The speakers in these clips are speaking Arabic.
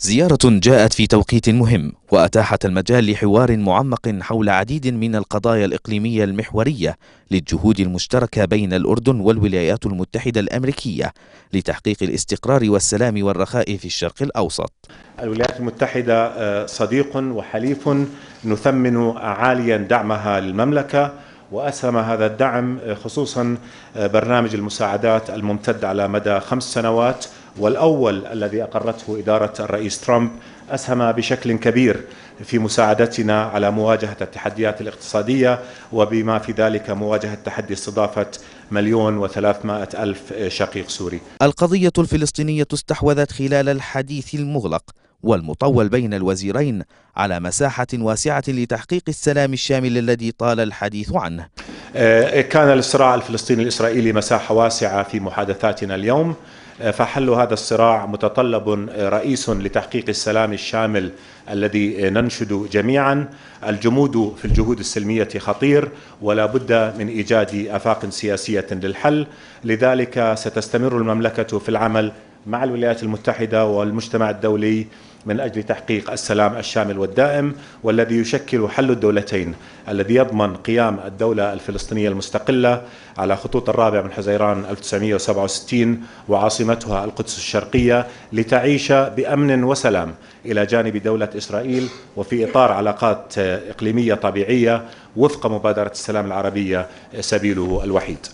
زيارة جاءت في توقيت مهم وأتاحت المجال لحوار معمق حول عديد من القضايا الإقليمية المحورية للجهود المشتركة بين الأردن والولايات المتحدة الأمريكية لتحقيق الاستقرار والسلام والرخاء في الشرق الأوسط. الولايات المتحدة آه، صديق وحليف نثمن عاليا دعمها للمملكة وأسهم هذا الدعم آه، خصوصا آه، برنامج المساعدات الممتد على مدى خمس سنوات والأول الذي أقرته إدارة الرئيس ترامب أسهم بشكل كبير في مساعدتنا على مواجهة التحديات الاقتصادية وبما في ذلك مواجهة تحدي استضافة مليون وثلاثمائة ألف شقيق سوري القضية الفلسطينية استحوذت خلال الحديث المغلق والمطول بين الوزيرين على مساحة واسعة لتحقيق السلام الشامل الذي طال الحديث عنه آه، كان الصراع الفلسطيني الإسرائيلي مساحة واسعة في محادثاتنا اليوم فحل هذا الصراع متطلب رئيس لتحقيق السلام الشامل الذي ننشد جميعا الجمود في الجهود السلمية خطير ولا بد من إيجاد أفاق سياسية للحل لذلك ستستمر المملكة في العمل مع الولايات المتحدة والمجتمع الدولي من أجل تحقيق السلام الشامل والدائم والذي يشكل حل الدولتين الذي يضمن قيام الدولة الفلسطينية المستقلة على خطوط الرابع من حزيران 1967 وعاصمتها القدس الشرقية لتعيش بأمن وسلام إلى جانب دولة إسرائيل وفي إطار علاقات إقليمية طبيعية وفق مبادرة السلام العربية سبيله الوحيد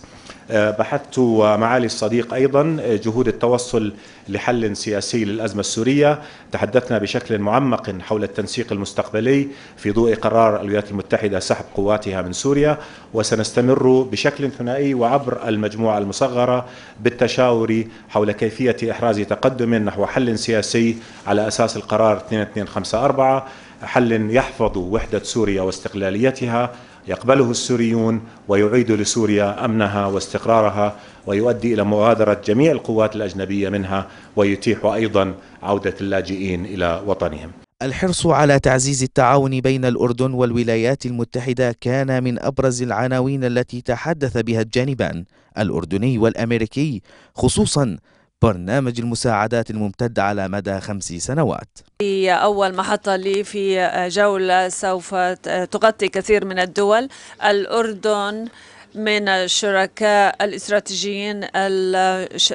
آه، بحثت ومعالي الصديق أيضا آه، جهود التوصل لحل سياسي للأزمة السورية تحدثنا بشكل معمق حول التنسيق المستقبلي في ضوء قرار الولايات المتحدة سحب قواتها من سوريا وسنستمر بشكل ثنائي وعبر المجموعة المصغرة بالتشاور حول كيفية إحراز تقدم نحو حل سياسي على أساس القرار 2254 حل يحفظ وحدة سوريا واستقلاليتها يقبله السوريون ويعيد لسوريا امنها واستقرارها ويؤدي الى مغادره جميع القوات الاجنبيه منها ويتيح ايضا عوده اللاجئين الى وطنهم. الحرص على تعزيز التعاون بين الاردن والولايات المتحده كان من ابرز العناوين التي تحدث بها الجانبان الاردني والامريكي خصوصا برنامج المساعدات الممتد على مدى خمس سنوات هي أول محطة لي في جولة سوف تغطي كثير من الدول الأردن من الشركاء الاستراتيجيين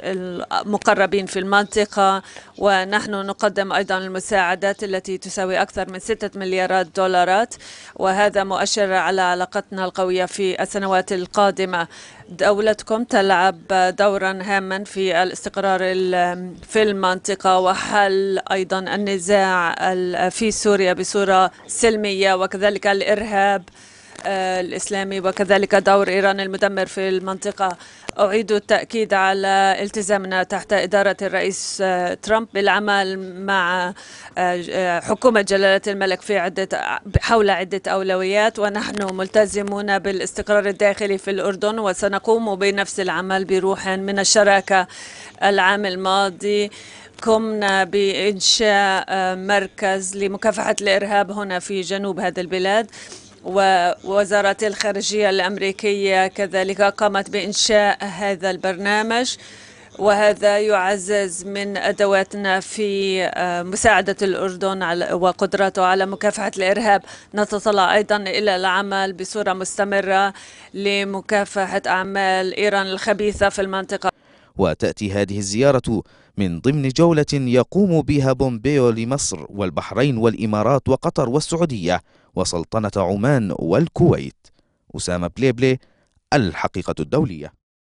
المقربين في المنطقة ونحن نقدم أيضا المساعدات التي تساوي أكثر من ستة مليارات دولارات وهذا مؤشر على علاقتنا القوية في السنوات القادمة دولتكم تلعب دورا هاما في الاستقرار في المنطقة وحل أيضا النزاع في سوريا بصورة سلمية وكذلك الإرهاب آه، الإسلامي وكذلك دور إيران المدمر في المنطقة أعيد التأكيد على التزامنا تحت إدارة الرئيس آه، ترامب بالعمل مع آه، حكومة جلالة الملك في عدة حول عدة أولويات ونحن ملتزمون بالاستقرار الداخلي في الأردن وسنقوم بنفس العمل بروح من الشراكة العام الماضي قمنا بإنشاء مركز لمكافحة الإرهاب هنا في جنوب هذا البلاد ووزارة الخارجية الأمريكية كذلك قامت بإنشاء هذا البرنامج وهذا يعزز من أدواتنا في آه، مساعدة الأردن وقدرته على مكافحة الإرهاب نتطلع أيضا إلى العمل بصورة مستمرة لمكافحة أعمال إيران الخبيثة في المنطقة وتأتي هذه الزيارة من ضمن جولة يقوم بها بومبيو لمصر والبحرين والإمارات وقطر والسعودية وسلطنة عمان والكويت أسامة بليبلي الحقيقة الدولية